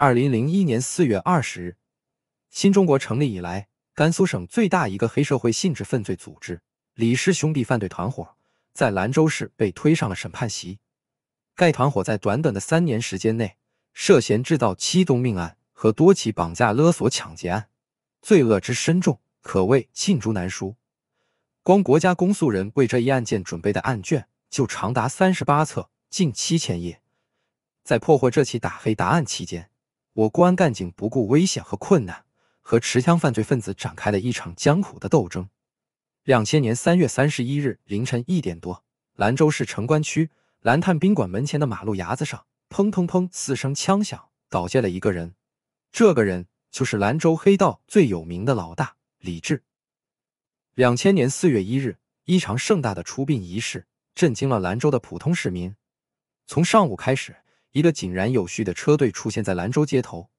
二零零一年四月二十日，新中国成立以来，甘肃省最大一个黑社会性质犯罪组织李氏兄弟犯罪团伙在兰州市被推上了审判席。该团伙在短短的三年时间内，涉嫌制造七宗命案和多起绑架、勒索、抢劫案，罪恶之深重，可谓罄竹难书。光国家公诉人为这一案件准备的案卷就长达三十八册，近七千页。在破获这起打黑达案期间，我公安干警不顾危险和困难，和持枪犯罪分子展开了一场艰苦的斗争。两千年三月三十一日凌晨一点多，兰州市城关区蓝炭宾馆门前的马路牙子上，砰砰砰四声枪响，倒下了一个人。这个人就是兰州黑道最有名的老大李志。两千年四月一日，一场盛大的出殡仪式震惊了兰州的普通市民。从上午开始。一个井然有序的车队出现在兰州街头，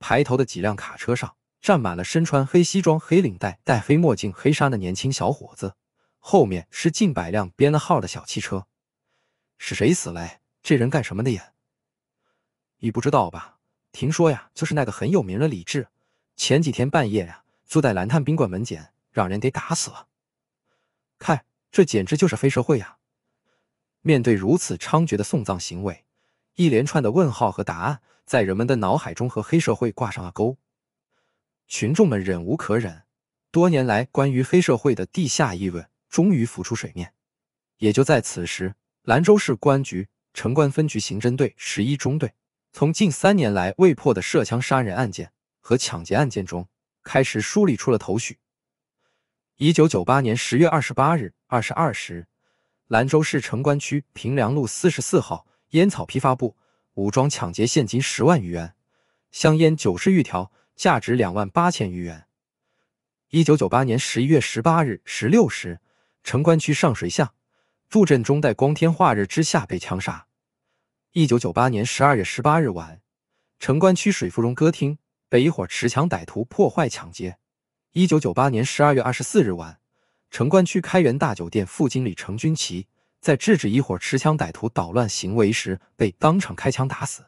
排头的几辆卡车上站满了身穿黑西装、黑领带、戴黑墨镜、黑纱的年轻小伙子，后面是近百辆编了号的小汽车。是谁死嘞？这人干什么的呀？你不知道吧？听说呀，就是那个很有名的李志，前几天半夜呀，住在蓝炭宾馆门前，让人给打死了。看，这简直就是黑社会呀！面对如此猖獗的送葬行为。一连串的问号和答案在人们的脑海中和黑社会挂上了钩，群众们忍无可忍，多年来关于黑社会的地下议论终于浮出水面。也就在此时，兰州市公安局城关分局刑侦队十一中队从近三年来未破的涉枪杀人案件和抢劫案件中开始梳理出了头绪。一九九八年十月二十八日二十二时，兰州市城关区平凉路四十四号。烟草批发部武装抢劫现金十万余元，香烟九十余条，价值两万八千余元。一九九八年十一月十八日十六时，城关区上水巷，驻振中在光天化日之下被枪杀。一九九八年十二月十八日晚，城关区水芙蓉歌厅被一伙持枪歹徒破坏抢劫。一九九八年十二月二十四日晚，城关区开元大酒店副经理程军奇。在制止一伙持枪歹徒捣乱行为时，被当场开枪打死。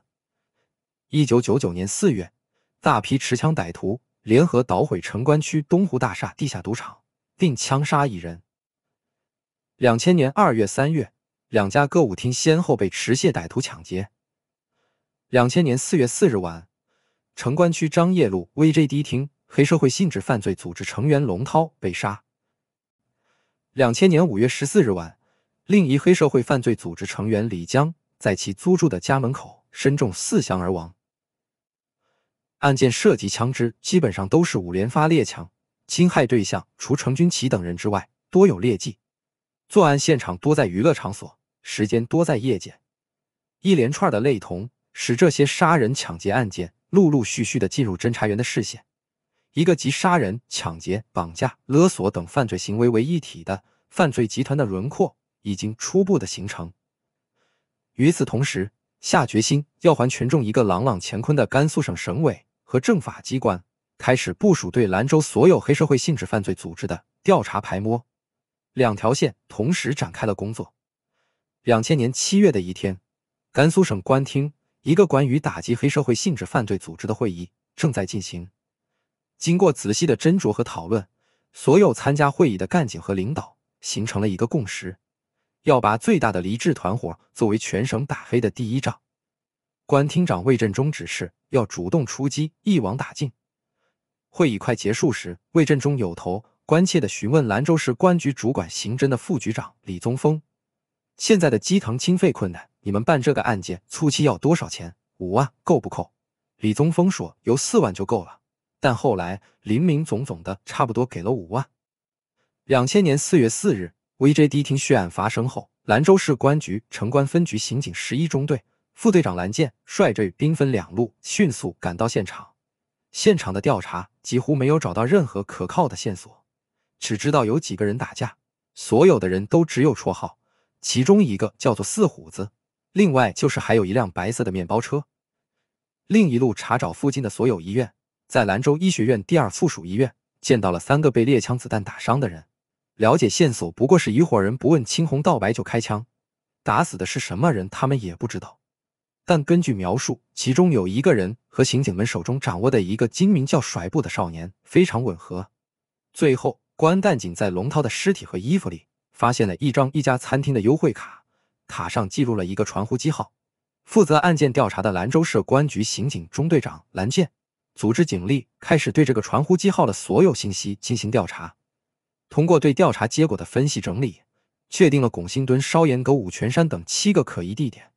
一九九九年四月，大批持枪歹徒联合捣毁城关区东湖大厦地下赌场，并枪杀一人。两千年二月、三月，两家歌舞厅先后被持械歹徒抢劫。两千年四月四日晚，城关区张掖路 VJ d 厅黑社会性质犯罪组织成员龙涛被杀。两千年五月十四日晚。另一黑社会犯罪组织成员李江在其租住的家门口身中四枪而亡。案件涉及枪支基本上都是五连发猎枪，侵害对象除程军奇等人之外，多有劣迹。作案现场多在娱乐场所，时间多在夜间。一连串的类同，使这些杀人、抢劫案件陆陆续续的进入侦查员的视线。一个集杀人、抢劫、绑架、勒索等犯罪行为为一体的犯罪集团的轮廓。已经初步的形成。与此同时，下决心要还群众一个朗朗乾坤的甘肃省省委和政法机关开始部署对兰州所有黑社会性质犯罪组织的调查排摸，两条线同时展开了工作。两千年七月的一天，甘肃省官厅一个关于打击黑社会性质犯罪组织的会议正在进行。经过仔细的斟酌和讨论，所有参加会议的干警和领导形成了一个共识。要把最大的离质团伙作为全省打黑的第一仗。关厅长魏振中指示要主动出击，一网打尽。会议快结束时，魏振中有头关切地询问兰州市公安局主管刑侦的副局长李宗峰：“现在的基层经费困难，你们办这个案件初期要多少钱？五万够不？够？”李宗峰说：“有四万就够了，但后来林林总总的，差不多给了五万。”两千年四月四日。VJ 低听血案发生后，兰州市公安局城关分局刑警十一中队副队长兰建率队兵分两路，迅速赶到现场。现场的调查几乎没有找到任何可靠的线索，只知道有几个人打架，所有的人都只有绰号，其中一个叫做四虎子，另外就是还有一辆白色的面包车。另一路查找附近的所有医院，在兰州医学院第二附属医院见到了三个被猎枪子弹打伤的人。了解线索不过是一伙人不问青红皂白就开枪，打死的是什么人他们也不知道。但根据描述，其中有一个人和刑警们手中掌握的一个精名叫甩布的少年非常吻合。最后，公安干警在龙涛的尸体和衣服里发现了一张一家餐厅的优惠卡，卡上记录了一个传呼机号。负责案件调查的兰州市公安局刑警中队长兰建组织警力开始对这个传呼机号的所有信息进行调查。通过对调查结果的分析整理，确定了拱心墩、烧岩沟、五泉山等七个可疑地点。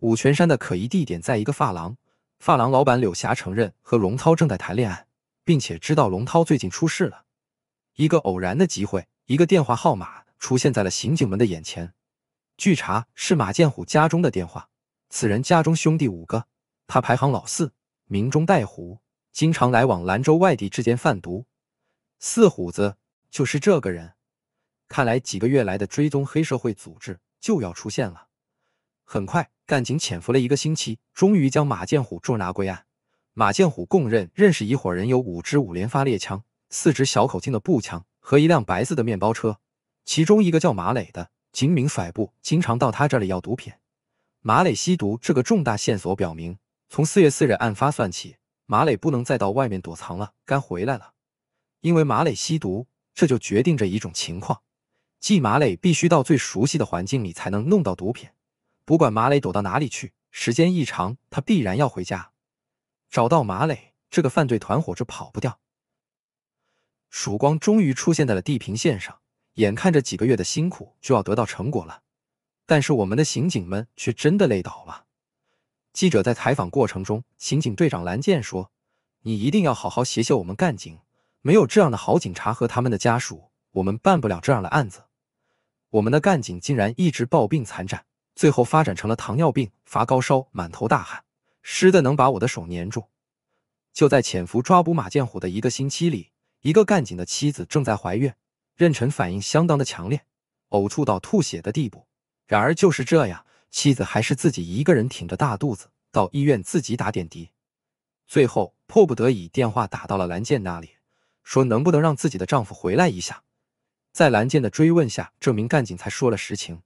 五泉山的可疑地点在一个发廊，发廊老板柳霞承认和龙涛正在谈恋爱，并且知道龙涛最近出事了。一个偶然的机会，一个电话号码出现在了刑警们的眼前。据查，是马建虎家中的电话。此人家中兄弟五个，他排行老四，名中带虎，经常来往兰州外地之间贩毒。四虎子。就是这个人，看来几个月来的追踪黑社会组织就要出现了。很快，干警潜伏了一个星期，终于将马建虎捉拿归案。马建虎供认认识一伙人，有五支五连发猎枪、四支小口径的步枪和一辆白色的面包车。其中一个叫马磊的，警民甩布，经常到他这里要毒品。马磊吸毒这个重大线索表明，从四月四日案发算起，马磊不能再到外面躲藏了，该回来了。因为马磊吸毒。这就决定着一种情况，即马磊必须到最熟悉的环境里才能弄到毒品。不管马磊躲到哪里去，时间一长，他必然要回家。找到马磊，这个犯罪团伙就跑不掉。曙光终于出现在了地平线上，眼看着几个月的辛苦就要得到成果了，但是我们的刑警们却真的累倒了。记者在采访过程中，刑警队长蓝剑说：“你一定要好好写写我们干警。”没有这样的好警察和他们的家属，我们办不了这样的案子。我们的干警竟然一直抱病残战，最后发展成了糖尿病、发高烧、满头大汗、湿的能把我的手粘住。就在潜伏抓捕马建虎的一个星期里，一个干警的妻子正在怀孕，妊娠反应相当的强烈，呕吐到吐血的地步。然而就是这样，妻子还是自己一个人挺着大肚子到医院自己打点滴，最后迫不得已电话打到了蓝健那里。说能不能让自己的丈夫回来一下？在蓝剑的追问下，这名干警才说了实情。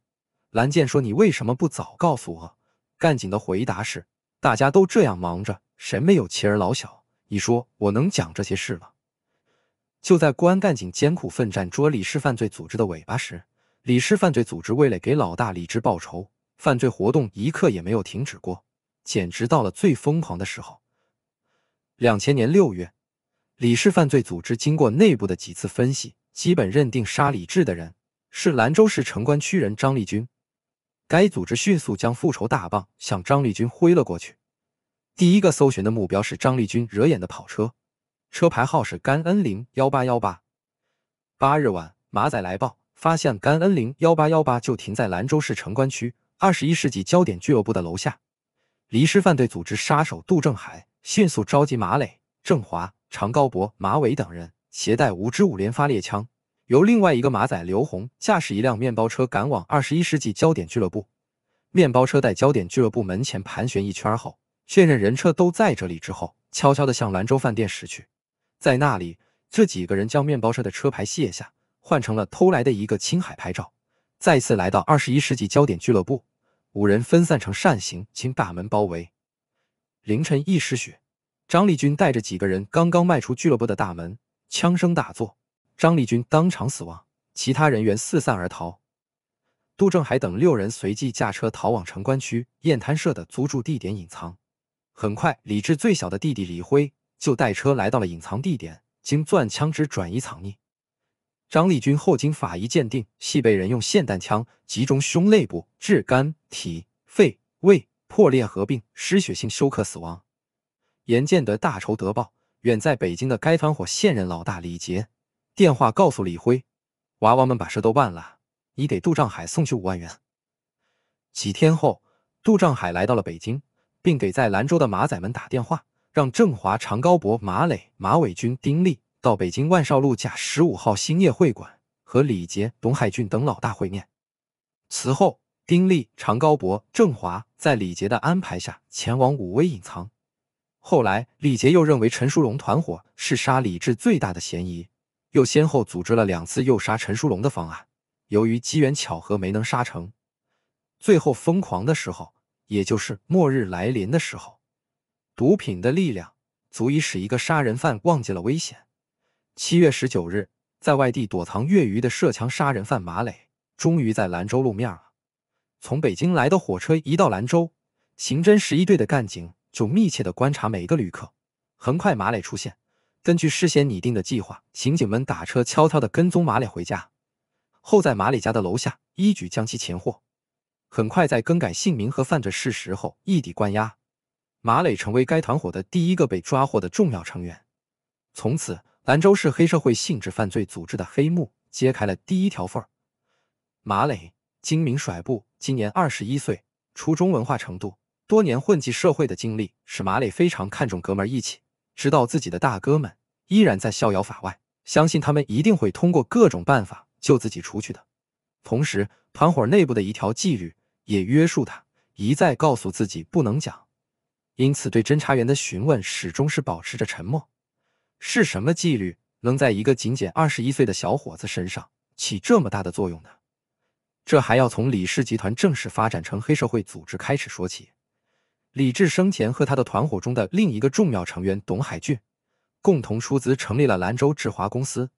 蓝剑说：“你为什么不早告诉我？”干警的回答是：“大家都这样忙着，谁没有妻儿老小？你说我能讲这些事吗？”就在公安干警艰苦奋战，捉李氏犯罪组织的尾巴时，李氏犯罪组织为了给老大李治报仇，犯罪活动一刻也没有停止过，简直到了最疯狂的时候。两千年六月。李氏犯罪组织经过内部的几次分析，基本认定杀李志的人是兰州市城关区人张立军。该组织迅速将复仇大棒向张立军挥了过去。第一个搜寻的目标是张立军惹眼的跑车，车牌号是甘恩零幺八幺八。八日晚，马仔来报，发现甘恩零幺八幺八就停在兰州市城关区二十一世纪焦点俱乐部的楼下。黎氏犯罪组织杀手杜正海迅速召集马磊、郑华。常高博、马伟等人携带五支五连发猎枪，由另外一个马仔刘红驾驶一辆面包车赶往二十一世纪焦点俱乐部。面包车在焦点俱乐部门前盘旋一圈后，确认人车都在这里之后，悄悄地向兰州饭店驶去。在那里，这几个人将面包车的车牌卸下，换成了偷来的一个青海牌照，再次来到二十一世纪焦点俱乐部。五人分散成扇形，经大门包围。凌晨一时许。张立军带着几个人刚刚迈出俱乐部的大门，枪声大作，张立军当场死亡，其他人员四散而逃。杜正海等六人随即驾车逃往城关区雁滩社的租住地点隐藏。很快，李志最小的弟弟李辉就带车来到了隐藏地点，经钻枪支转移藏匿。张立军后经法医鉴定，系被人用霰弹枪击中胸肋部，致肝、脾、肺、胃破裂合并失血性休克死亡。严建德大仇得报，远在北京的该团伙现任老大李杰电话告诉李辉：“娃娃们把事都办了，你给杜兆海送去五万元。”几天后，杜兆海来到了北京，并给在兰州的马仔们打电话，让郑华、常高博、马磊、马伟军、丁力到北京万寿路甲十五号兴业会馆和李杰、董海俊等老大会面。此后，丁力、常高博、郑华在李杰的安排下前往武威隐藏。后来，李杰又认为陈书龙团伙是杀李志最大的嫌疑，又先后组织了两次诱杀陈书龙的方案，由于机缘巧合没能杀成。最后疯狂的时候，也就是末日来临的时候，毒品的力量足以使一个杀人犯忘记了危险。七月十九日，在外地躲藏越狱的涉枪杀人犯马磊，终于在兰州露面了。从北京来的火车一到兰州，刑侦十一队的干警。就密切地观察每一个旅客。很快，马磊出现。根据事先拟定的计划，刑警们打车悄悄地跟踪马磊回家，后在马磊家的楼下一举将其擒获。很快，在更改姓名和犯罪事实后，异地关押。马磊成为该团伙的第一个被抓获的重要成员。从此，兰州市黑社会性质犯罪组织的黑幕揭开了第一条缝儿。马磊，精明甩布，今年二十一岁，初中文化程度。多年混迹社会的经历使马磊非常看重哥们义气，知道自己的大哥们依然在逍遥法外，相信他们一定会通过各种办法救自己出去的。同时，团伙内部的一条纪律也约束他，一再告诉自己不能讲。因此，对侦查员的询问始终是保持着沉默。是什么纪律能在一个仅仅二十一岁的小伙子身上起这么大的作用呢？这还要从李氏集团正式发展成黑社会组织开始说起。李志生前和他的团伙中的另一个重要成员董海俊，共同出资成立了兰州志华公司。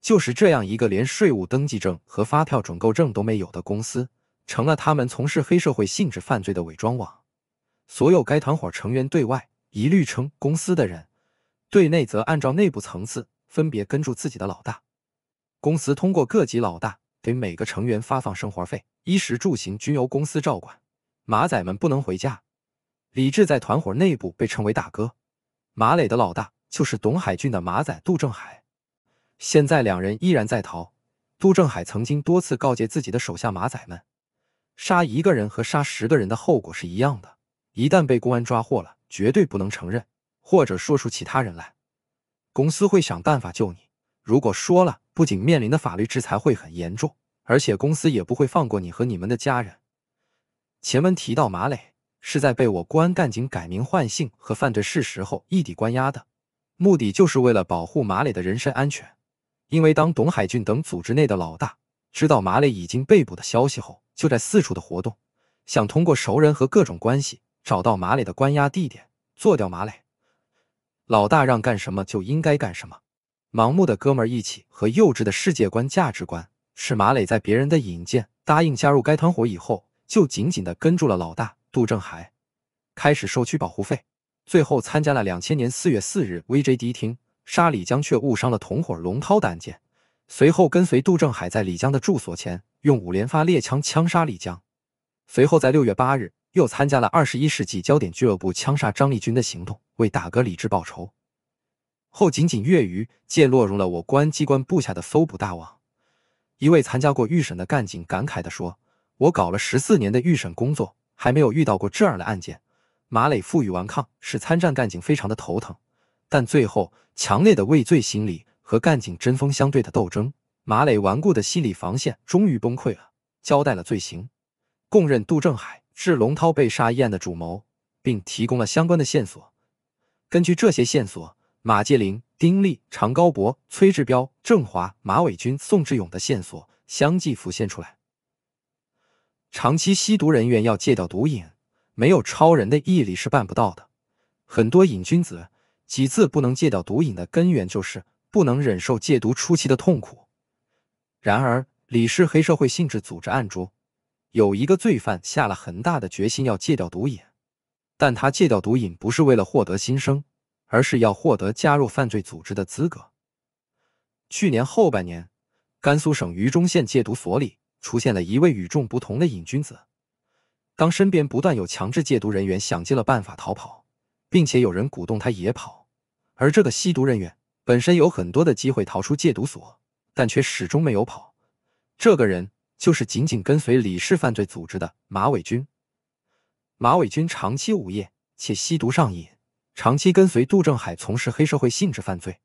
就是这样一个连税务登记证和发票准购证都没有的公司，成了他们从事黑社会性质犯罪的伪装网。所有该团伙成员对外一律称公司的人，对内则按照内部层次分别跟住自己的老大。公司通过各级老大给每个成员发放生活费，衣食住行均由公司照管，马仔们不能回家。李志在团伙内部被称为大哥，马磊的老大就是董海俊的马仔杜正海。现在两人依然在逃。杜正海曾经多次告诫自己的手下马仔们：杀一个人和杀十个人的后果是一样的。一旦被公安抓获了，绝对不能承认，或者说出其他人来。公司会想办法救你。如果说了，不仅面临的法律制裁会很严重，而且公司也不会放过你和你们的家人。前文提到马磊。是在被我公安干警改名换姓和犯罪事实后异地关押的，目的就是为了保护马磊的人身安全。因为当董海俊等组织内的老大知道马磊已经被捕的消息后，就在四处的活动，想通过熟人和各种关系找到马磊的关押地点，做掉马磊。老大让干什么就应该干什么，盲目的哥们义气和幼稚的世界观、价值观，是马磊在别人的引荐答应加入该团伙以后，就紧紧的跟住了老大。杜正海开始收取保护费，最后参加了两千年四月四日 VJ 迪厅杀李江却误伤了同伙龙涛的案件。随后跟随杜正海在李江的住所前用五连发猎枪枪杀李江。随后在六月八日又参加了二十一世纪焦点俱乐部枪杀张立军的行动，为大哥李志报仇。后仅仅月余，借落入了我公安机关布下的搜捕大网。一位参加过预审的干警感慨地说：“我搞了十四年的预审工作。”还没有遇到过这样的案件，马磊负隅顽抗，使参战干警非常的头疼。但最后，强烈的畏罪心理和干警针锋相对的斗争，马磊顽固的心理防线终于崩溃了，交代了罪行，供认杜正海是龙涛被杀一案的主谋，并提供了相关的线索。根据这些线索，马介林、丁力、常高博、崔志彪、郑华、马伟军、宋志勇的线索相继浮现出来。长期吸毒人员要戒掉毒瘾，没有超人的毅力是办不到的。很多瘾君子几次不能戒掉毒瘾的根源，就是不能忍受戒毒初期的痛苦。然而，李氏黑社会性质组织案中，有一个罪犯下了很大的决心要戒掉毒瘾，但他戒掉毒瘾不是为了获得新生，而是要获得加入犯罪组织的资格。去年后半年，甘肃省榆中县戒毒所里。出现了一位与众不同的瘾君子。当身边不断有强制戒毒人员想尽了办法逃跑，并且有人鼓动他也跑，而这个吸毒人员本身有很多的机会逃出戒毒所，但却始终没有跑。这个人就是紧紧跟随李氏犯罪组织的马伟军。马伟军长期无业且吸毒上瘾，长期跟随杜正海从事黑社会性质犯罪，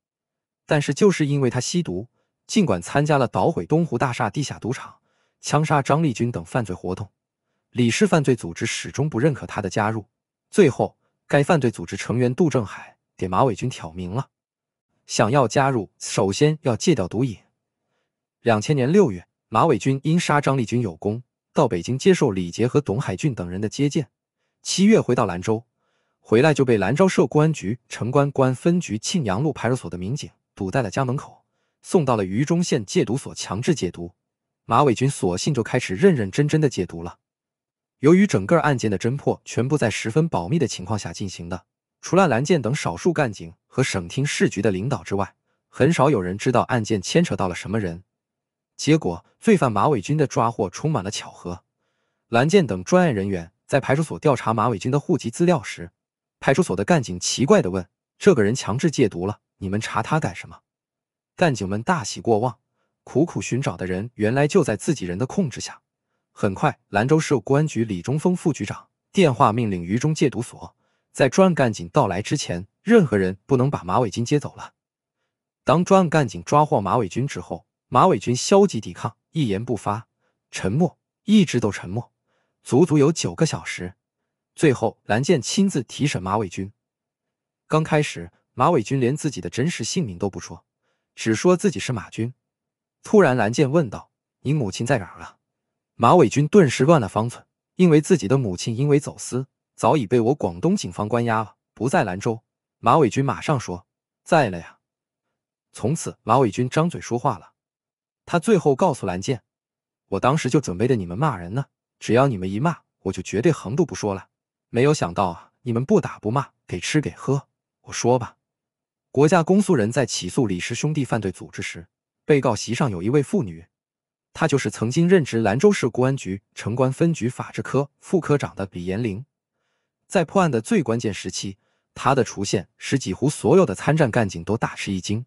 但是就是因为他吸毒，尽管参加了捣毁东湖大厦地下赌场。枪杀张立军等犯罪活动，李氏犯罪组织始终不认可他的加入。最后，该犯罪组织成员杜正海给马伟军挑明了：想要加入，首先要戒掉毒瘾。两千年六月，马伟军因杀张立军有功，到北京接受李杰和董海俊等人的接见。七月回到兰州，回来就被兰州市公安局城关公安分局庆阳路派出所的民警堵在了家门口，送到了榆中县戒毒所强制戒毒。马伟军索性就开始认认真真的戒毒了。由于整个案件的侦破全部在十分保密的情况下进行的，除了蓝剑等少数干警和省厅市局的领导之外，很少有人知道案件牵扯到了什么人。结果，罪犯马伟军的抓获充满了巧合。蓝剑等专案人员在派出所调查马伟军的户籍资料时，派出所的干警奇怪地问：“这个人强制戒毒了，你们查他干什么？”干警们大喜过望。苦苦寻找的人，原来就在自己人的控制下。很快，兰州市公安局李中峰副局长电话命令榆中戒毒所，在专案干警到来之前，任何人不能把马伟军接走了。当专案干警抓获马伟军之后，马伟军消极抵抗，一言不发，沉默，一直都沉默，足足有九个小时。最后，蓝剑亲自提审马伟军。刚开始，马伟军连自己的真实姓名都不说，只说自己是马军。突然，蓝剑问道：“你母亲在哪儿啊？”马伟军顿时乱了方寸，因为自己的母亲因为走私早已被我广东警方关押了，不在兰州。马伟军马上说：“在了呀。”从此，马伟军张嘴说话了。他最后告诉蓝剑：“我当时就准备着你们骂人呢，只要你们一骂，我就绝对横都不说了。没有想到啊，你们不打不骂，给吃给喝。我说吧，国家公诉人在起诉李氏兄弟犯罪组织时。”被告席上有一位妇女，她就是曾经任职兰州市公安局城关分局法制科副科长的李延玲。在破案的最关键时期，她的出现使几乎所有的参战干警都大吃一惊。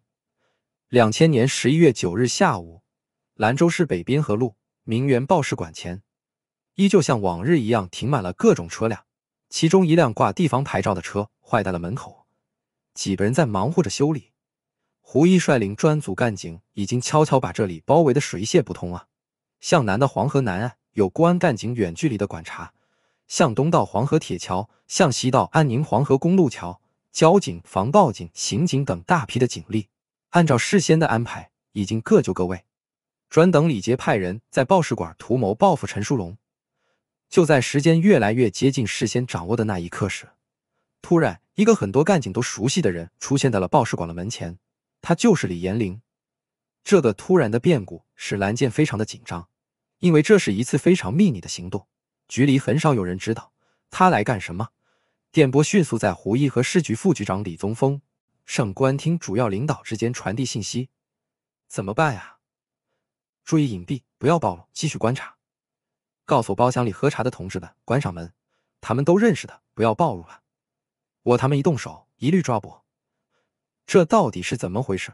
两千年十一月九日下午，兰州市北滨河路名媛报事馆前，依旧像往日一样停满了各种车辆，其中一辆挂地方牌照的车坏在了门口，几个人在忙活着修理。胡一率领专组干警已经悄悄把这里包围得水泄不通啊！向南的黄河南岸有公安干警远距离的观察，向东到黄河铁桥，向西到安宁黄河公路桥，交警、防暴警、刑警等大批的警力，按照事先的安排已经各就各位，专等李杰派人在报事馆图谋报复陈书龙。就在时间越来越接近事先掌握的那一刻时，突然一个很多干警都熟悉的人出现在了报事馆的门前。他就是李延龄。这个突然的变故使蓝剑非常的紧张，因为这是一次非常秘密的行动，局里很少有人知道他来干什么。电波迅速在胡毅和市局副局长李宗峰、省公安厅主要领导之间传递信息。怎么办呀？注意隐蔽，不要暴露，继续观察。告诉包厢里喝茶的同志们，关上门，他们都认识的，不要暴露了。我他们一动手，一律抓捕。这到底是怎么回事？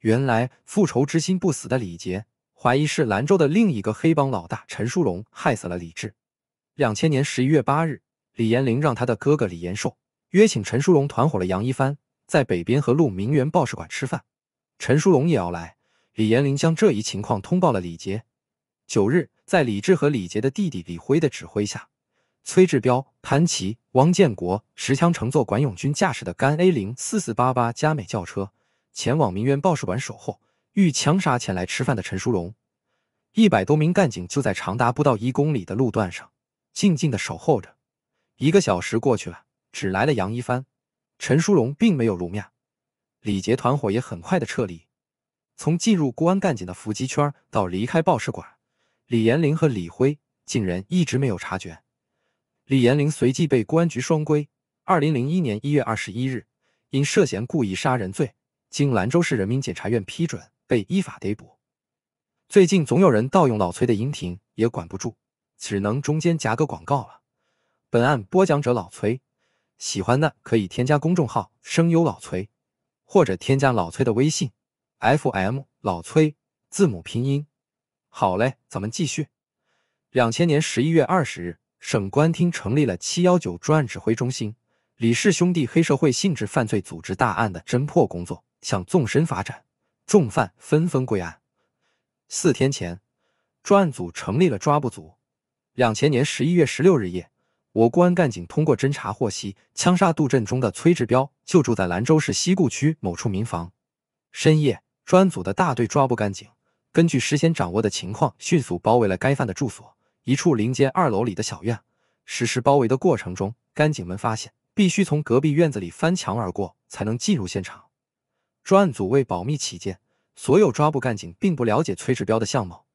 原来复仇之心不死的李杰怀疑是兰州的另一个黑帮老大陈书荣害死了李志。两千年十一月八日，李延林让他的哥哥李延寿约请陈书荣团伙的杨一帆在北边和路明园报事馆吃饭，陈书荣也要来。李延林将这一情况通报了李杰。九日，在李志和李杰的弟弟李辉的指挥下。崔志彪、潘奇、王建国持枪乘坐管永军驾驶的甘 A 零四四八八加美轿车，前往民媛报事馆守候，欲枪杀前来吃饭的陈淑荣。一百多名干警就在长达不到一公里的路段上，静静的守候着。一个小时过去了，只来了杨一帆，陈淑荣并没有露面。李杰团伙也很快的撤离。从进入公安干警的伏击圈到离开报事馆，李延林和李辉竟然一直没有察觉。李延林随即被公安局双规。二零零一年一月二十一日，因涉嫌故意杀人罪，经兰州市人民检察院批准，被依法逮捕。最近总有人盗用老崔的音频，也管不住，只能中间夹个广告了。本案播讲者老崔，喜欢的可以添加公众号“声优老崔”，或者添加老崔的微信 “FM 老崔”字母拼音。好嘞，咱们继续。两千年十一月二十日。省公安厅成立了七幺九专案指挥中心，李氏兄弟黑社会性质犯罪组织大案的侦破工作向纵深发展，重犯纷纷归案。四天前，专案组成立了抓捕组。两千年十一月十六日夜，我公安干警通过侦查获悉，枪杀杜振中的崔志彪就住在兰州市西固区某处民房。深夜，专案组的大队抓捕干警根据事先掌握的情况，迅速包围了该犯的住所。一处林间二楼里的小院，实施包围的过程中，干警们发现必须从隔壁院子里翻墙而过才能进入现场。专案组为保密起见，所有抓捕干警并不了解崔志彪的相貌。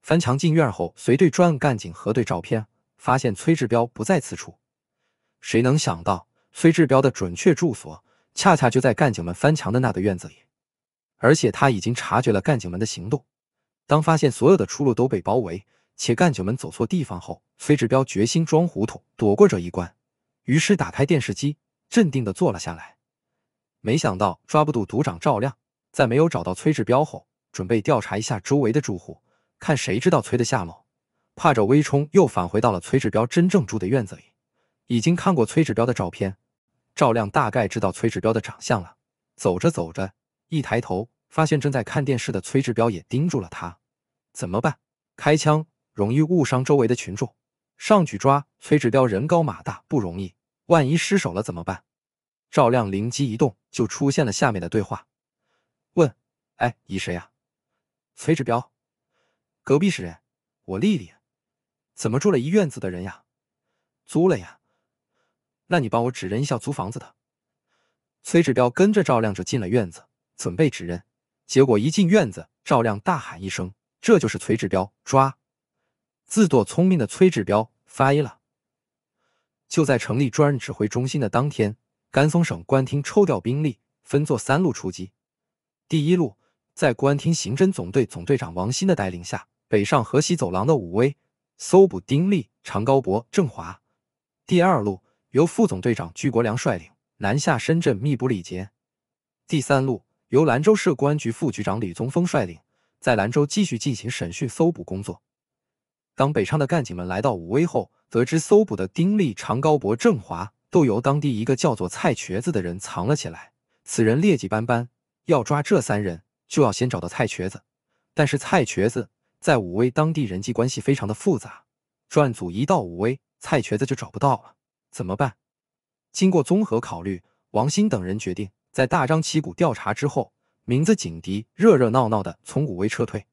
翻墙进院后，随队专案干警核对照片，发现崔志彪不在此处。谁能想到，崔志彪的准确住所恰恰就在干警们翻墙的那个院子里，而且他已经察觉了干警们的行动。当发现所有的出路都被包围。且干警们走错地方后，崔志彪决心装糊涂，躲过这一关。于是打开电视机，镇定地坐了下来。没想到抓不住组长赵亮，在没有找到崔志彪后，准备调查一下周围的住户，看谁知道崔的下落。怕着微冲又返回到了崔志彪真正住的院子里，已经看过崔志彪的照片，赵亮大概知道崔志彪的长相了。走着走着，一抬头发现正在看电视的崔志彪也盯住了他，怎么办？开枪！容易误伤周围的群众，上去抓崔志彪人高马大不容易，万一失手了怎么办？赵亮灵机一动，就出现了下面的对话：问，哎，你谁呀？崔志彪。隔壁是谁？我丽丽。怎么住了一院子的人呀？租了呀。那你帮我指认一下租房子的。崔志彪跟着赵亮就进了院子，准备指认，结果一进院子，赵亮大喊一声：这就是崔志彪，抓！自作聪明的崔志彪发威了。就在成立专案指挥中心的当天，甘肃省公安厅抽调兵力，分作三路出击。第一路在公安厅刑侦总队总队长王鑫的带领下，北上河西走廊的武威，搜捕丁力、常高博、郑华；第二路由副总队长鞠国良率领，南下深圳，密捕李杰；第三路由兰州市公安局副局长李宗峰率领，在兰州继续进行审讯、搜捕工作。当北昌的干警们来到武威后，得知搜捕的丁力、常高博、郑华都由当地一个叫做蔡瘸子的人藏了起来。此人劣迹斑斑，要抓这三人，就要先找到蔡瘸子。但是蔡瘸子在武威当地人际关系非常的复杂，专案组一到武威，蔡瘸子就找不到了。怎么办？经过综合考虑，王鑫等人决定在大张旗鼓调查之后，名字警笛，热热闹闹的从武威撤退，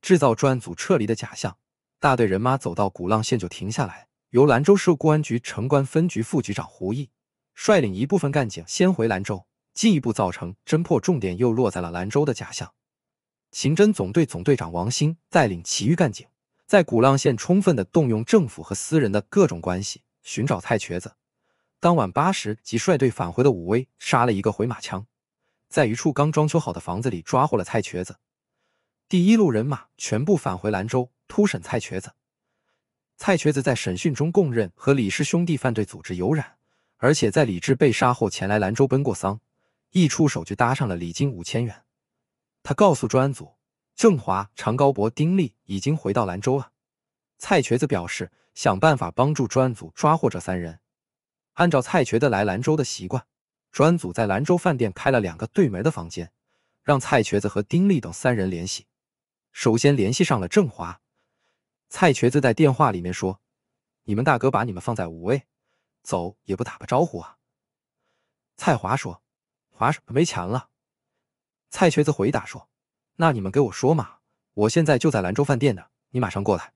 制造专案组撤离的假象。大队人马走到古浪县就停下来，由兰州市公安局城关分局副局长胡毅率领一部分干警先回兰州，进一步造成侦破重点又落在了兰州的假象。刑侦总队总队长王兴带领其余干警在古浪县充分的动用政府和私人的各种关系寻找蔡瘸子。当晚八时即率队返回的武威，杀了一个回马枪，在一处刚装修好的房子里抓获了蔡瘸子。第一路人马全部返回兰州。突审蔡瘸子，蔡瘸子在审讯中供认和李氏兄弟犯罪组织有染，而且在李志被杀后前来兰州奔过丧，一出手就搭上了礼金五千元。他告诉专案组，郑华、常高博、丁力已经回到兰州了。蔡瘸子表示想办法帮助专案组抓获这三人。按照蔡瘸子来兰州的习惯，专案组在兰州饭店开了两个对门的房间，让蔡瘸子和丁力等三人联系。首先联系上了郑华。蔡瘸子在电话里面说：“你们大哥把你们放在五位，走也不打个招呼啊？”蔡华说：“华，什么没钱了？”蔡瘸子回答说：“那你们给我说嘛，我现在就在兰州饭店呢，你马上过来。”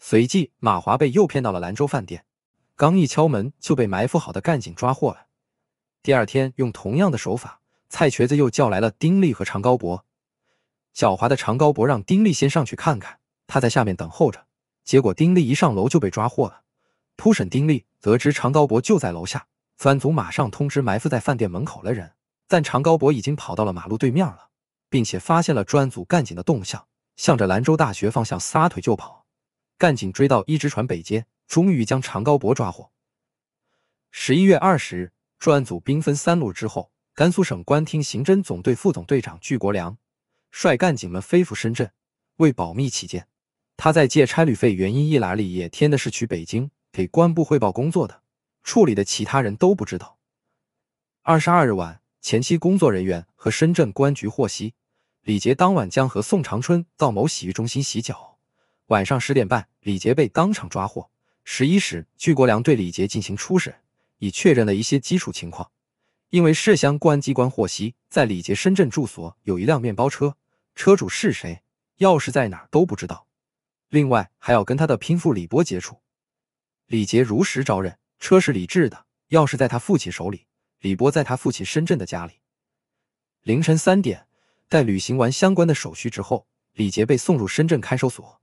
随即，马华被诱骗到了兰州饭店，刚一敲门就被埋伏好的干警抓获了。第二天，用同样的手法，蔡瘸子又叫来了丁力和常高博。狡猾的常高博让丁力先上去看看。他在下面等候着，结果丁力一上楼就被抓获了。突审丁力，得知常高博就在楼下，专案组马上通知埋伏在饭店门口的人，但常高博已经跑到了马路对面了，并且发现了专案组干警的动向，向着兰州大学方向撒腿就跑。干警追到一只船北街，终于将常高博抓获。十一月二十日，专案组兵分三路之后，甘肃省公安厅刑侦总队副总队长巨国良率干警们飞赴深圳，为保密起见。他在借差旅费原因一栏里也填的是去北京给公安部汇报工作的，处理的其他人都不知道。二十二日晚，前期工作人员和深圳公安局获悉，李杰当晚将和宋长春到某洗浴中心洗脚。晚上十点半，李杰被当场抓获。十一时，具国良对李杰进行初审，已确认了一些基础情况。因为市乡公安机关获悉，在李杰深圳住所有一辆面包车，车主是谁、钥匙在哪儿都不知道。另外，还要跟他的拼父李波接触。李杰如实招认，车是李志的，钥匙在他父亲手里。李波在他父亲深圳的家里。凌晨三点，待履行完相关的手续之后，李杰被送入深圳看守所。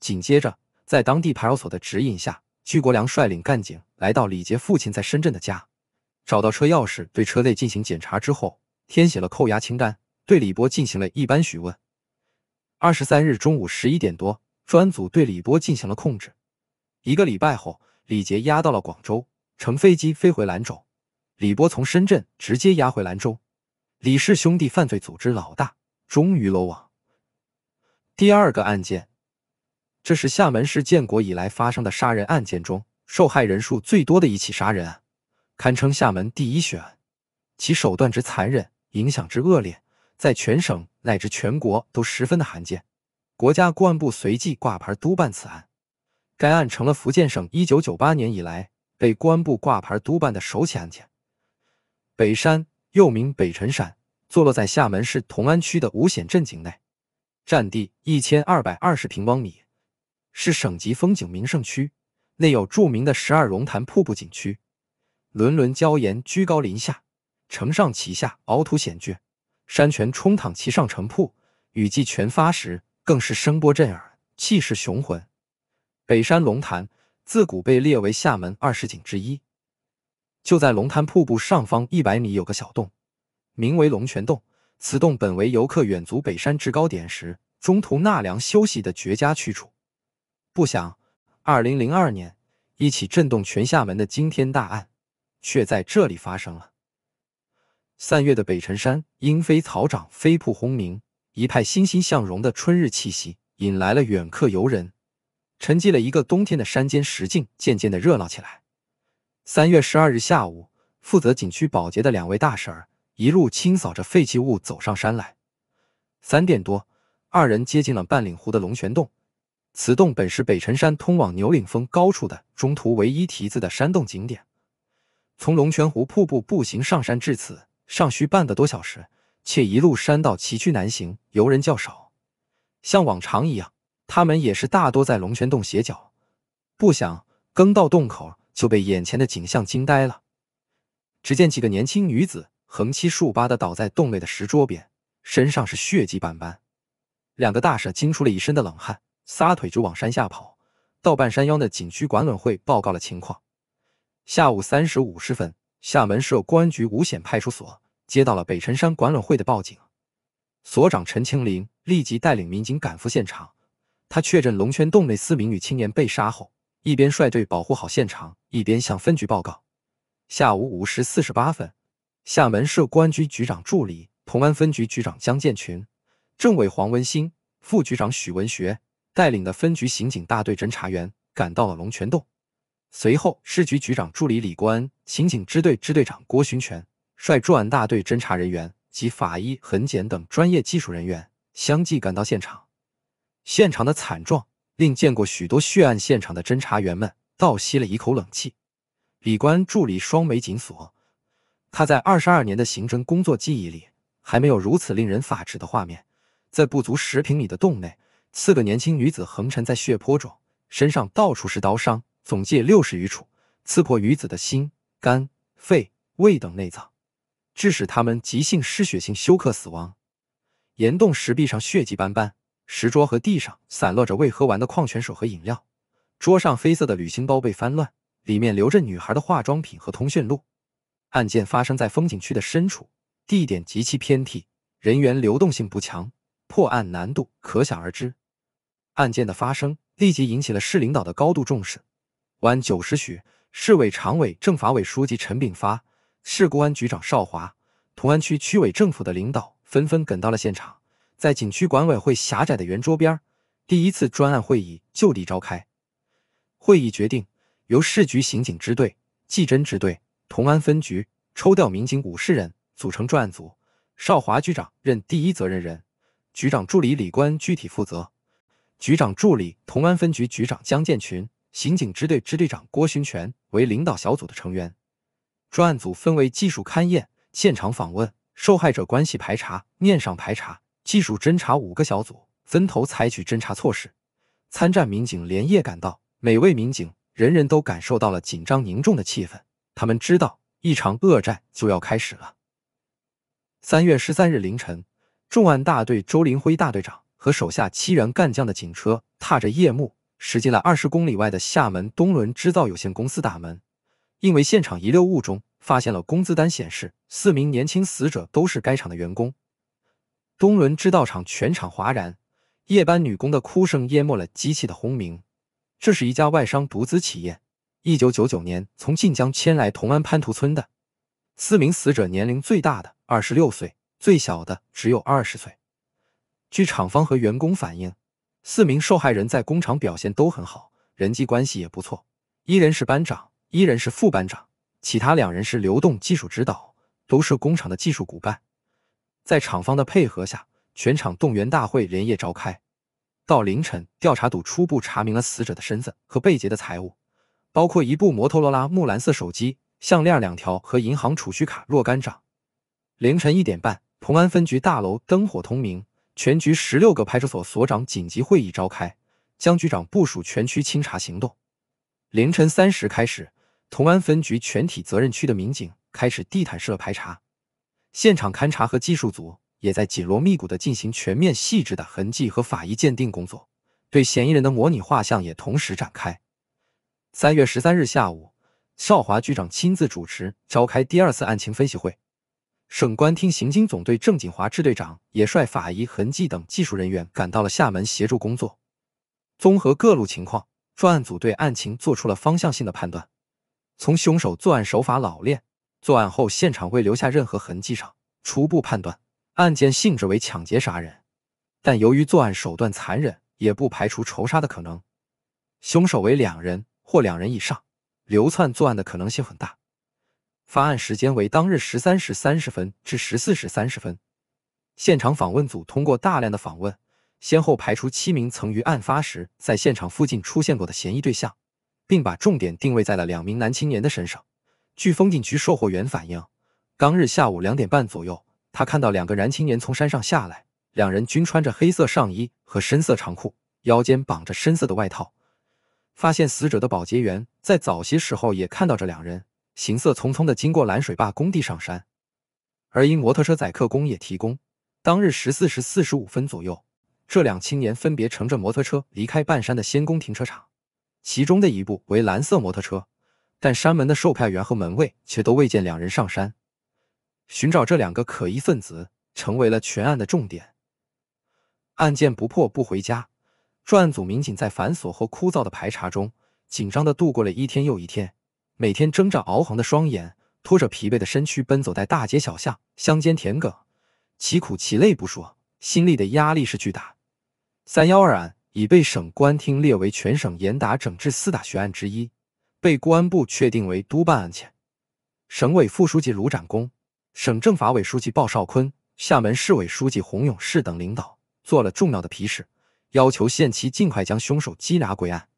紧接着，在当地派出所的指引下，鞠国良率领干警来到李杰父亲在深圳的家，找到车钥匙，对车内进行检查之后，填写了扣押清单，对李波进行了一般询问。二十三日中午十一点多。专组对李波进行了控制。一个礼拜后，李杰押到了广州，乘飞机飞回兰州。李波从深圳直接押回兰州。李氏兄弟犯罪组织老大终于落网。第二个案件，这是厦门市建国以来发生的杀人案件中受害人数最多的一起杀人案，堪称厦门第一血案。其手段之残忍，影响之恶劣，在全省乃至全国都十分的罕见。国家公安部随即挂牌督办此案，该案成了福建省一九九八年以来被公安部挂牌督办的首起案件。北山又名北辰山，坐落在厦门市同安区的五显镇境内，占地一千二百二十平方米，是省级风景名胜区。内有著名的十二龙潭瀑布景区，轮轮礁岩居高临下，承上启下，凹凸险峻，山泉冲淌其上成瀑，雨季全发时。更是声波震耳，气势雄浑。北山龙潭自古被列为厦门二十景之一。就在龙潭瀑布上方一百米有个小洞，名为龙泉洞。此洞本为游客远足北山制高点时，中途纳凉休息的绝佳去处。不想，二零零二年一起震动全厦门的惊天大案，却在这里发生了。三月的北辰山，莺飞草长，飞瀑轰鸣。一派欣欣向荣的春日气息，引来了远客游人。沉寂了一个冬天的山间石径，渐渐的热闹起来。三月十二日下午，负责景区保洁的两位大婶儿，一路清扫着废弃物，走上山来。三点多，二人接近了半岭湖的龙泉洞。此洞本是北辰山通往牛岭峰高处的中途唯一题字的山洞景点。从龙泉湖瀑布步行上山至此，尚需半个多小时。且一路山道崎岖难行，游人较少。像往常一样，他们也是大多在龙泉洞歇脚。不想刚到洞口，就被眼前的景象惊呆了。只见几个年轻女子横七竖八的倒在洞内的石桌边，身上是血迹斑斑。两个大婶惊出了一身的冷汗，撒腿就往山下跑，到半山腰的景区管委会报告了情况。下午三时五十分，厦门市公安局五显派出所。接到了北辰山管委会的报警，所长陈清林立即带领民警赶赴现场。他确认龙泉洞内四名女青年被杀后，一边率队保护好现场，一边向分局报告。下午五时四十八分，厦门市公安局局长助理、同安分局局长江建群、政委黄文新、副局长许文学带领的分局刑警大队侦查员赶到了龙泉洞。随后，市局局长助理李关、刑警支队支队长郭寻全。率重案大队侦查人员及法医痕检等专业技术人员相继赶到现场，现场的惨状令见过许多血案现场的侦查员们倒吸了一口冷气。李官助理双眉紧锁，他在二十二年的刑侦工作记忆里还没有如此令人发指的画面。在不足十平米的洞内，四个年轻女子横沉在血泊中，身上到处是刀伤，总计六十余处，刺破女子的心、肝、肺、胃等内脏。致使他们急性失血性休克死亡。岩洞石壁上血迹斑斑，石桌和地上散落着未喝完的矿泉水和饮料。桌上黑色的旅行包被翻乱，里面留着女孩的化妆品和通讯录。案件发生在风景区的深处，地点极其偏僻，人员流动性不强，破案难度可想而知。案件的发生立即引起了市领导的高度重视。晚九时许，市委常委、政法委书记陈炳发。市公安局长邵华、同安区区委政府的领导纷纷跟到了现场，在景区管委会狭窄的圆桌边，第一次专案会议就地召开。会议决定由市局刑警支队、技侦支队、同安分局抽调民警五十人组成专案组，邵华局长任第一责任人，局长助理李官具体负责，局长助理同安分局局长江建群、刑警支队支队长郭勋全为领导小组的成员。专案组分为技术勘验、现场访问、受害者关系排查、面上排查、技术侦查五个小组，分头采取侦查措施。参战民警连夜赶到，每位民警人人都感受到了紧张凝重的气氛，他们知道一场恶战就要开始了。三月十三日凌晨，重案大队周林辉大队长和手下七员干将的警车踏着夜幕驶进了二十公里外的厦门东轮织造有限公司大门。因为现场遗留物中发现了工资单，显示四名年轻死者都是该厂的员工。东伦制造厂全场哗然，夜班女工的哭声淹没了机器的轰鸣。这是一家外商独资企业，一九九九年从晋江迁来同安潘涂村的。四名死者年龄最大的二十六岁，最小的只有二十岁。据厂方和员工反映，四名受害人在工厂表现都很好，人际关系也不错，一人是班长。一人是副班长，其他两人是流动技术指导，都是工厂的技术骨干。在厂方的配合下，全场动员大会连夜召开。到凌晨，调查组初步查明了死者的身份和被劫的财物，包括一部摩托罗拉木蓝色手机、项链两条和银行储蓄卡若干张。凌晨一点半，同安分局大楼灯火通明，全局十六个派出所所长紧急会议召开，江局长部署全区清查行动。凌晨三时开始。同安分局全体责任区的民警开始地毯式排查，现场勘查和技术组也在紧锣密鼓地进行全面细致的痕迹和法医鉴定工作，对嫌疑人的模拟画像也同时展开。三月十三日下午，少华局长亲自主持召开第二次案情分析会，省公安厅刑警总队郑锦华支队长也率法医、痕迹等技术人员赶到了厦门协助工作。综合各路情况，专案组对案情做出了方向性的判断。从凶手作案手法老练、作案后现场未留下任何痕迹上，初步判断案件性质为抢劫杀人。但由于作案手段残忍，也不排除仇杀的可能。凶手为两人或两人以上，流窜作案的可能性很大。发案时间为当日十三时三十分至十四时三十分。现场访问组通过大量的访问，先后排除七名曾于案发时在现场附近出现过的嫌疑对象。并把重点定位在了两名男青年的身上。据风景区售货员反映，当日下午两点半左右，他看到两个男青年从山上下来，两人均穿着黑色上衣和深色长裤，腰间绑着深色的外套。发现死者的保洁员在早些时候也看到这两人行色匆匆的经过拦水坝工地上山。而因摩托车载客工也提供，当日十四时四十五分左右，这两青年分别乘着摩托车离开半山的仙宫停车场。其中的一部为蓝色摩托车，但山门的售票员和门卫却都未见两人上山。寻找这两个可疑分子成为了全案的重点。案件不破不回家，专案组民警在繁琐和枯燥的排查中，紧张的度过了一天又一天。每天睁着熬红的双眼，拖着疲惫的身躯奔走在大街小巷、乡间田埂，其苦其累不说，心里的压力是巨大。三幺二案。已被省公安厅列为全省严打整治四大悬案之一，被公安部确定为督办案件。省委副书记卢展工、省政法委书记鲍少坤、厦门市委书记洪永世等领导做了重要的批示，要求限期尽快将凶手缉拿归案。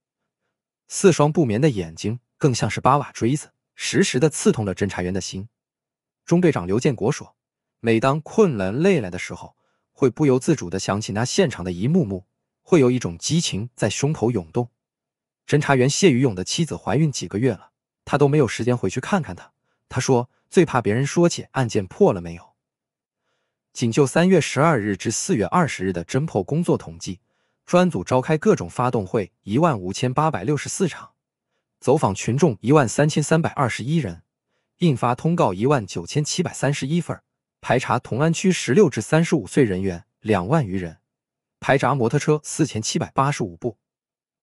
四双不眠的眼睛，更像是八把锥子，时时的刺痛了侦查员的心。中队长刘建国说：“每当困了累了的时候，会不由自主的想起那现场的一幕幕。”会有一种激情在胸口涌动。侦查员谢雨勇的妻子怀孕几个月了，他都没有时间回去看看她。他说：“最怕别人说起案件破了没有。”仅就三月十二日至四月二十日的侦破工作统计，专案组召开各种发动会一万五千八百六十四场，走访群众一万三千三百二十一人，印发通告一万九千七百三十一份，排查同安区十六至三十五岁人员两万余人。排查摩托车四千七百八十五部，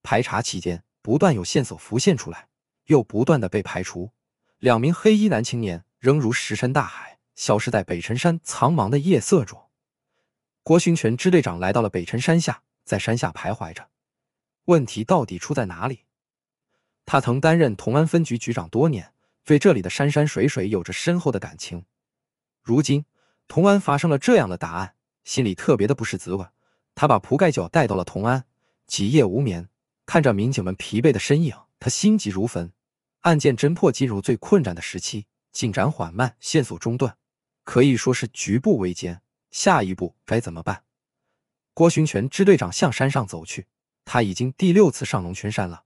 排查期间不断有线索浮现出来，又不断的被排除。两名黑衣男青年仍如石沉大海，消失在北辰山苍茫的夜色中。郭勋权支队长来到了北辰山下，在山下徘徊着。问题到底出在哪里？他曾担任同安分局局长多年，对这里的山山水水有着深厚的感情。如今同安发生了这样的大案，心里特别的不是滋味。他把铺盖酒带到了同安，几夜无眠，看着民警们疲惫的身影，他心急如焚。案件侦破进入最困难的时期，进展缓慢，线索中断，可以说是举步维艰。下一步该怎么办？郭寻全支队长向山上走去，他已经第六次上龙泉山了。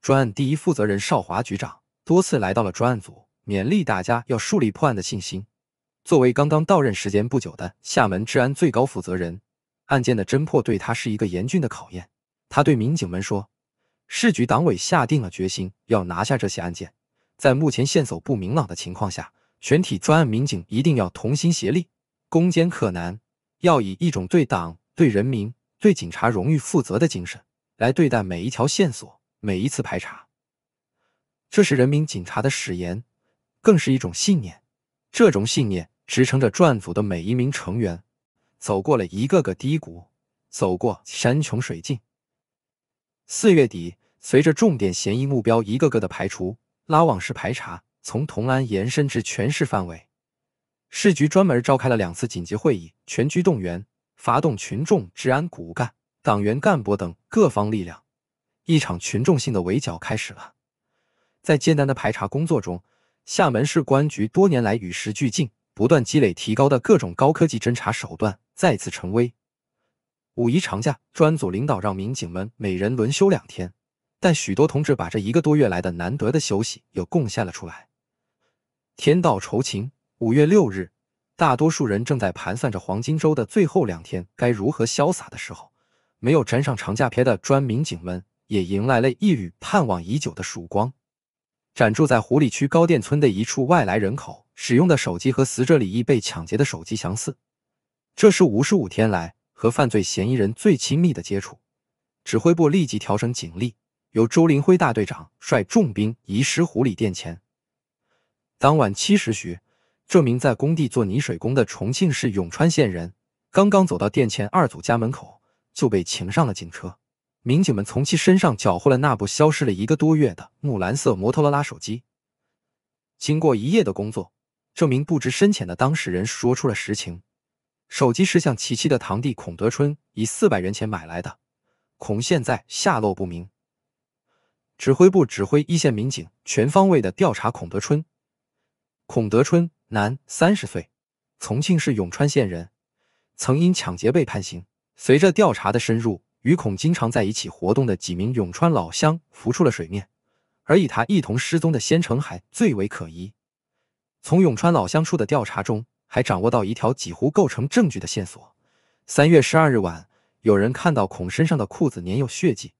专案第一负责人邵华局长多次来到了专案组，勉励大家要树立破案的信心。作为刚刚到任时间不久的厦门治安最高负责人。案件的侦破对他是一个严峻的考验。他对民警们说：“市局党委下定了决心，要拿下这起案件。在目前线索不明朗的情况下，全体专案民警一定要同心协力，攻坚克难，要以一种对党、对人民、对警察荣誉负责的精神来对待每一条线索、每一次排查。这是人民警察的誓言，更是一种信念。这种信念支撑着专案组的每一名成员。”走过了一个个低谷，走过山穷水尽。四月底，随着重点嫌疑目标一个个的排除，拉网式排查从同安延伸至全市范围。市局专门召开了两次紧急会议，全局动员，发动群众、治安骨干、党员干部等各方力量，一场群众性的围剿开始了。在艰难的排查工作中，厦门市公安局多年来与时俱进，不断积累提高的各种高科技侦查手段。再次成威。五一长假专组领导让民警们每人轮休两天，但许多同志把这一个多月来的难得的休息又贡献了出来。天道酬勤，五月六日，大多数人正在盘算着黄金周的最后两天该如何潇洒的时候，没有沾上长假片的专民警们也迎来了一缕盼望已久的曙光。暂住在湖里区高店村的一处外来人口使用的手机和死者李毅被抢劫的手机相似。这是五十五天来和犯罪嫌疑人最亲密的接触。指挥部立即调整警力，由周林辉大队长率重兵移师湖里殿前。当晚七时许，这名在工地做泥水工的重庆市永川县人，刚刚走到殿前二组家门口，就被请上了警车。民警们从其身上缴获了那部消失了一个多月的木蓝色摩托罗拉手机。经过一夜的工作，这名不知深浅的当事人说出了实情。手机是向琪琪的堂弟孔德春以四百元钱买来的，孔现在下落不明。指挥部指挥一线民警全方位的调查孔德春。孔德春，男，三十岁，重庆市永川县人，曾因抢劫被判刑。随着调查的深入，与孔经常在一起活动的几名永川老乡浮出了水面，而与他一同失踪的仙成海最为可疑。从永川老乡处的调查中。还掌握到一条几乎构成证据的线索：三月十二日晚，有人看到孔身上的裤子粘有血迹。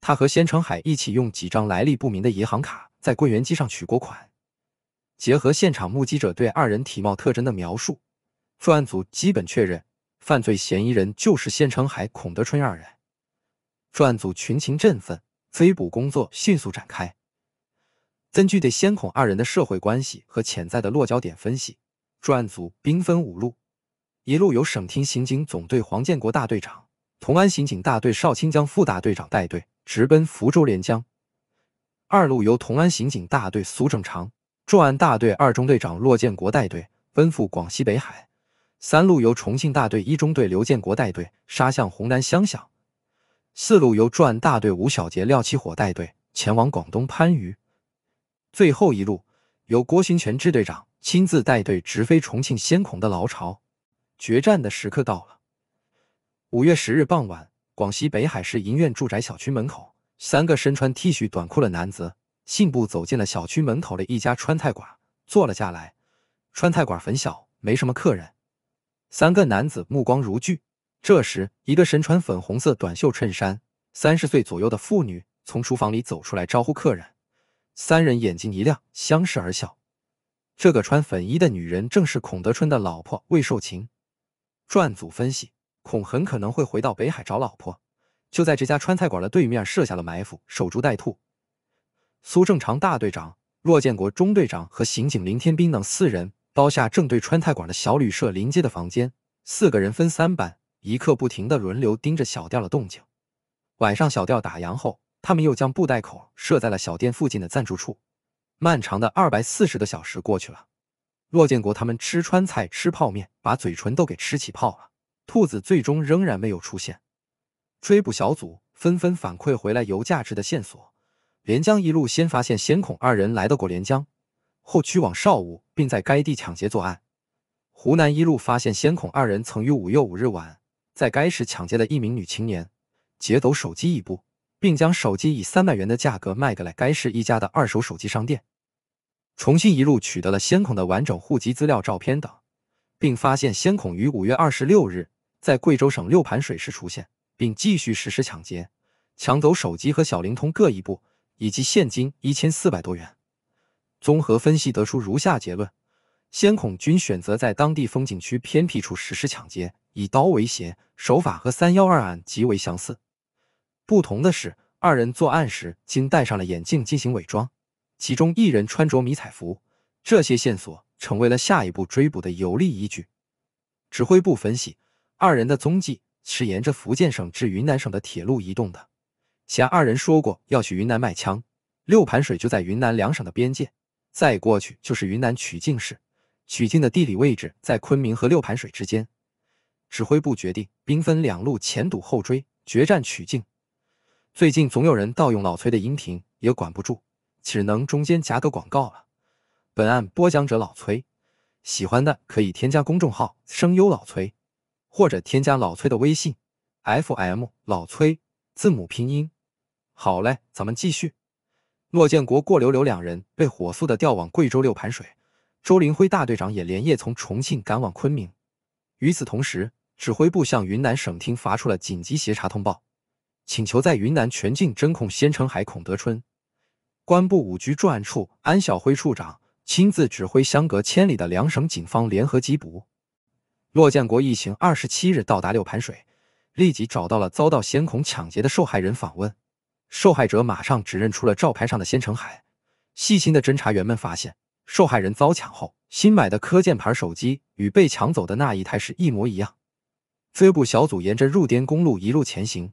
他和鲜成海一起用几张来历不明的银行卡在柜员机上取过款。结合现场目击者对二人体貌特征的描述，专案组基本确认犯罪嫌疑人就是鲜成海、孔德春二人。专案组群情振奋，追捕工作迅速展开。根据对先孔二人的社会关系和潜在的落脚点分析。专案组兵分五路，一路由省厅刑警总队黄建国大队长、同安刑警大队邵清江副大队长带队，直奔福州连江；二路由同安刑警大队苏正长、专案大队二中队长骆建国带队，奔赴广西北海；三路由重庆大队一中队刘建国带队，杀向湖南湘乡；四路由专案大队吴小杰、廖启火带队，前往广东番禺；最后一路由郭新全支队长。亲自带队直飞重庆先孔的老巢，决战的时刻到了。五月十日傍晚，广西北海市银苑住宅小区门口，三个身穿 T 恤短裤的男子信步走进了小区门口的一家川菜馆，坐了下来。川菜馆很小，没什么客人。三个男子目光如炬。这时，一个身穿粉红色短袖衬衫、三十岁左右的妇女从厨房里走出来招呼客人。三人眼睛一亮，相视而笑。这个穿粉衣的女人正是孔德春的老婆魏寿琴。专组分析，孔很可能会回到北海找老婆，就在这家川菜馆的对面设下了埋伏，守株待兔。苏正常大队长、骆建国中队长和刑警林天兵等四人包下正对川菜馆的小旅社临街的房间，四个人分三班，一刻不停的轮流盯着小店的动静。晚上小店打烊后，他们又将布袋口设在了小店附近的暂住处。漫长的二百四十个小时过去了，骆建国他们吃川菜、吃泡面，把嘴唇都给吃起泡了。兔子最终仍然没有出现，追捕小组纷纷反馈回来有价值的线索。连江一路先发现先孔二人来到过连江，后驱往邵武，并在该地抢劫作案。湖南一路发现先孔二人曾于五月五日晚在该市抢劫了一名女青年，劫走手机一部，并将手机以三百元的价格卖给了该市一家的二手手机商店。重新一路取得了先孔的完整户籍资料、照片等，并发现先孔于五月二十六日在贵州省六盘水市出现，并继续实施抢劫，抢走手机和小灵通各一部，以及现金一千四百多元。综合分析得出如下结论：先孔均选择在当地风景区偏僻处实施抢劫，以刀为胁，手法和三幺二案极为相似。不同的是，二人作案时均戴上了眼镜进行伪装。其中一人穿着迷彩服，这些线索成为了下一步追捕的有力依据。指挥部分析，二人的踪迹是沿着福建省至云南省的铁路移动的。前二人说过要去云南卖枪，六盘水就在云南两省的边界，再过去就是云南曲靖市。曲靖的地理位置在昆明和六盘水之间。指挥部决定兵分两路，前堵后追，决战曲靖。最近总有人盗用老崔的音频，也管不住。只能中间夹个广告了。本案播讲者老崔，喜欢的可以添加公众号“声优老崔”，或者添加老崔的微信 “FM 老崔”字母拼音。好嘞，咱们继续。骆建国、过流流两人被火速的调往贵州六盘水，周林辉大队长也连夜从重庆赶往昆明。与此同时，指挥部向云南省厅发出了紧急协查通报，请求在云南全境侦控先城海、孔德春。公安部五局专案处安晓辉处长亲自指挥相隔千里的两省警方联合缉捕。骆建国一行二十七日到达六盘水，立即找到了遭到先恐抢劫的受害人访问。受害者马上指认出了照牌上的先成海。细心的侦查员们发现，受害人遭抢后新买的科健牌手机与被抢走的那一台是一模一样。追捕小组沿着入滇公路一路前行，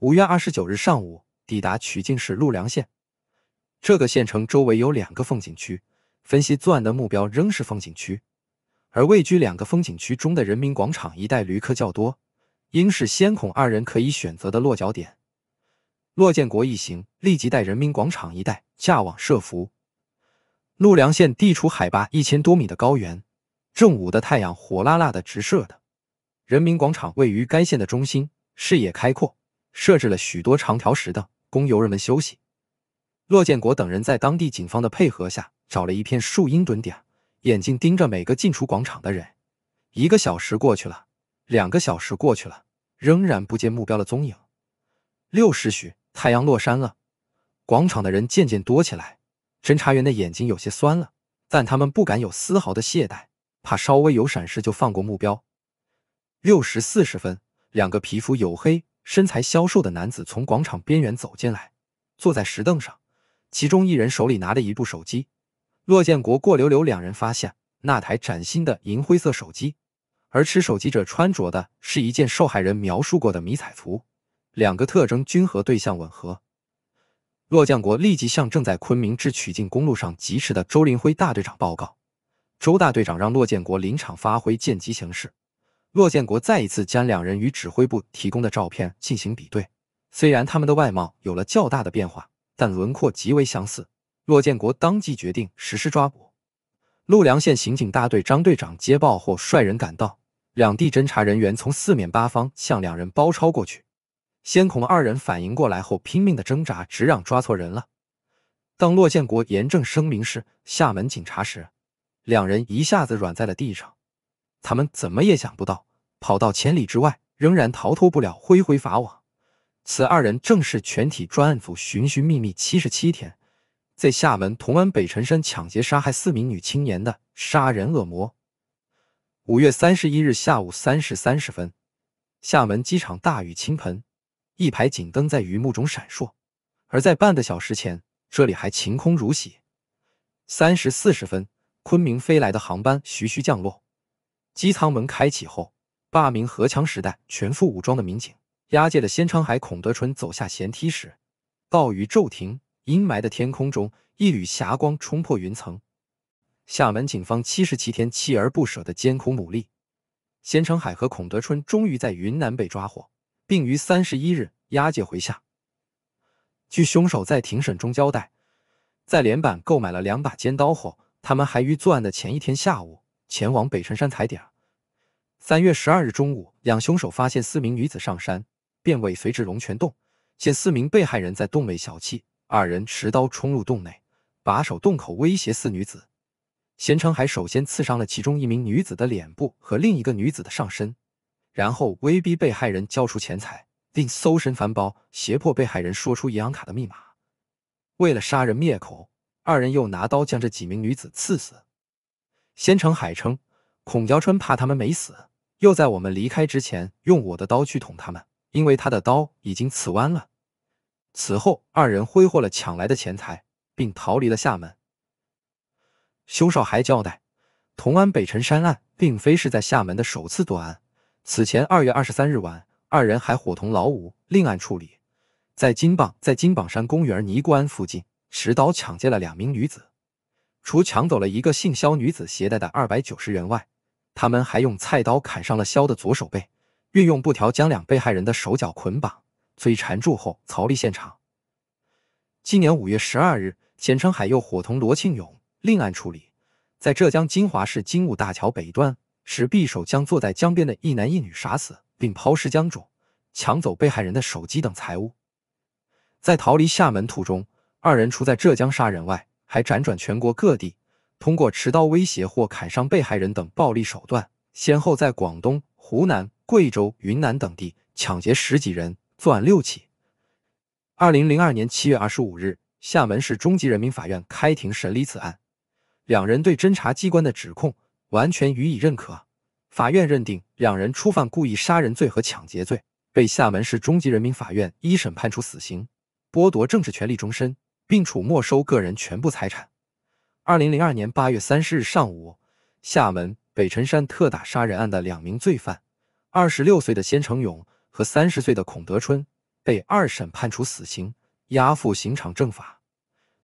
五月二十九日上午抵达曲靖市陆良县。这个县城周围有两个风景区，分析作案的目标仍是风景区，而位居两个风景区中的人民广场一带旅客较多，应是先孔二人可以选择的落脚点。骆建国一行立即在人民广场一带架网设伏。陆良县地处海拔一千多米的高原，正午的太阳火辣辣的直射的。人民广场位于该县的中心，视野开阔，设置了许多长条石凳，供游人们休息。骆建国等人在当地警方的配合下，找了一片树荫蹲点，眼睛盯着每个进出广场的人。一个小时过去了，两个小时过去了，仍然不见目标的踪影。六时许，太阳落山了，广场的人渐渐多起来。侦查员的眼睛有些酸了，但他们不敢有丝毫的懈怠，怕稍微有闪失就放过目标。六时四十分，两个皮肤黝黑、身材消瘦的男子从广场边缘走进来，坐在石凳上。其中一人手里拿着一部手机，骆建国、过流流两人发现那台崭新的银灰色手机，而持手机者穿着的是一件受害人描述过的迷彩服，两个特征均和对象吻合。骆建国立即向正在昆明至曲靖公路上疾驰的周林辉大队长报告，周大队长让骆建国临场发挥，见机行事。骆建国再一次将两人与指挥部提供的照片进行比对，虽然他们的外貌有了较大的变化。但轮廓极为相似，骆建国当即决定实施抓捕。陆良县刑警大队张队长接报后，率人赶到。两地侦查人员从四面八方向两人包抄过去，先恐二人反应过来后拼命的挣扎，直嚷抓错人了。当骆建国严正声明是厦门警察时，两人一下子软在了地上。他们怎么也想不到，跑到千里之外，仍然逃脱不了恢恢法网。此二人正是全体专案组寻寻觅觅七十七天，在厦门同安北辰山抢劫杀害四名女青年的杀人恶魔。五月三十一日下午三时三十分，厦门机场大雨倾盆，一排警灯在雨幕中闪烁；而在半个小时前，这里还晴空如洗。三时四十分，昆明飞来的航班徐徐降落，机舱门开启后，八名荷枪实弹、全副武装的民警。押解的仙昌海、孔德春走下舷梯时，暴雨骤停，阴霾的天空中一缕霞光冲破云层。厦门警方七十七天锲而不舍的艰苦努力，仙昌海和孔德春终于在云南被抓获，并于三十一日押解回厦。据凶手在庭审中交代，在连板购买了两把尖刀后，他们还于作案的前一天下午前往北辰山踩点三月十二日中午，两凶手发现四名女子上山。便尾随至龙泉洞，见四名被害人在洞内小憩，二人持刀冲入洞内，把手洞口威胁四女子。咸成海首先刺伤了其中一名女子的脸部和另一个女子的上身，然后威逼被害人交出钱财，并搜身翻包，胁迫被害人说出银行卡的密码。为了杀人灭口，二人又拿刀将这几名女子刺死。咸成海称，孔娇春怕他们没死，又在我们离开之前用我的刀去捅他们。因为他的刀已经刺弯了。此后，二人挥霍了抢来的钱财，并逃离了厦门。凶少还交代，同安北辰山案并非是在厦门的首次作案。此前二月二十三日晚，二人还伙同老五另案处理，在金榜在金榜山公园尼姑庵附近持刀抢劫了两名女子，除抢走了一个姓肖女子携带的二百九十元外，他们还用菜刀砍伤了肖的左手背。运用布条将两被害人的手脚捆绑、催缠住后，逃离现场。今年五月十二日，钱成海又伙同罗庆勇另案处理，在浙江金华市金武大桥北端，使匕首将坐在江边的一男一女杀死，并抛尸江中，抢走被害人的手机等财物。在逃离厦门途中，二人除在浙江杀人外，还辗转全国各地，通过持刀威胁或砍伤被害人等暴力手段，先后在广东、湖南。贵州、云南等地抢劫十几人，作案六起。二零零二年七月二十五日，厦门市中级人民法院开庭审理此案，两人对侦查机关的指控完全予以认可。法院认定两人触犯故意杀人罪和抢劫罪，被厦门市中级人民法院一审判处死刑，剥夺政治权利终身，并处没收个人全部财产。二零零二年八月三十日上午，厦门北辰山特大杀人案的两名罪犯。二十六岁的鲜成勇和三十岁的孔德春被二审判处死刑，押赴刑场正法。